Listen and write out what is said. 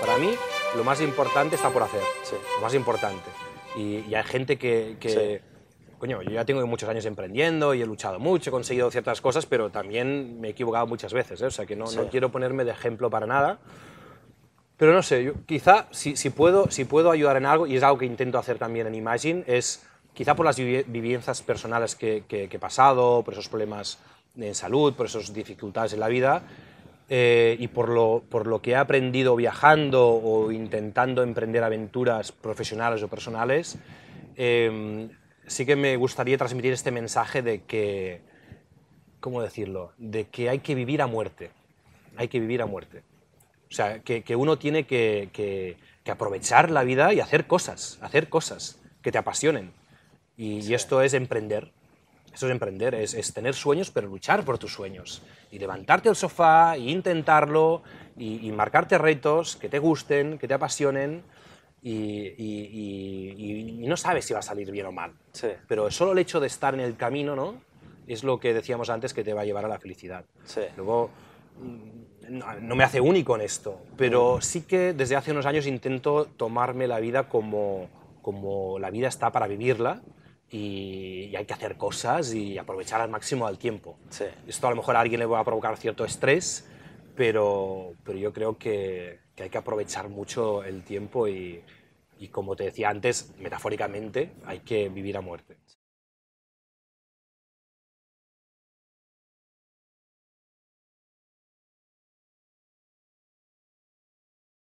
Para mí, lo más importante está por hacer. Lo más importante. Y, hay gente que... Coño, yo ya tengo muchos años emprendiendo y he luchado mucho, he conseguido ciertas cosas, pero también me he equivocado muchas veces. ¿eh? O sea, que no, quiero ponerme de ejemplo para nada. Pero no sé, yo, quizá si, puedo, si puedo ayudar en algo, y es algo que intento hacer también en Imagine, es quizá por las vivencias personales que, que, he pasado, por esos problemas en salud, por esas dificultades en la vida, eh, y por lo, que he aprendido viajando o intentando emprender aventuras profesionales o personales, em, sí que me gustaría transmitir este mensaje de que, ¿cómo decirlo?, de que hay que vivir a muerte, hay que vivir a muerte. O sea, que, uno tiene que, aprovechar la vida y hacer cosas, hacer cosas que te apasionen. y esto es emprender, eso es emprender, es, tener sueños, pero luchar por tus sueños. Y levantarte del sofá, e intentarlo, y, marcarte retos que te gusten, que te apasionen. Y, no sabes si va a salir bien o mal. Pero solo el hecho de estar en el camino, ¿no? Es lo que decíamos antes que te va a llevar a la felicidad. Luego, mm, no, no, me hace único en esto, pero sí que desde hace unos años intento tomarme la vida como, como la vida está para vivirla y, hay que hacer cosas y aprovechar al máximo el tiempo. Esto a lo mejor a alguien le va a provocar cierto estrés, pero, yo creo que, hay que aprovechar mucho el tiempo y como te decía antes, metafóricamente, hay que vivir a muerte.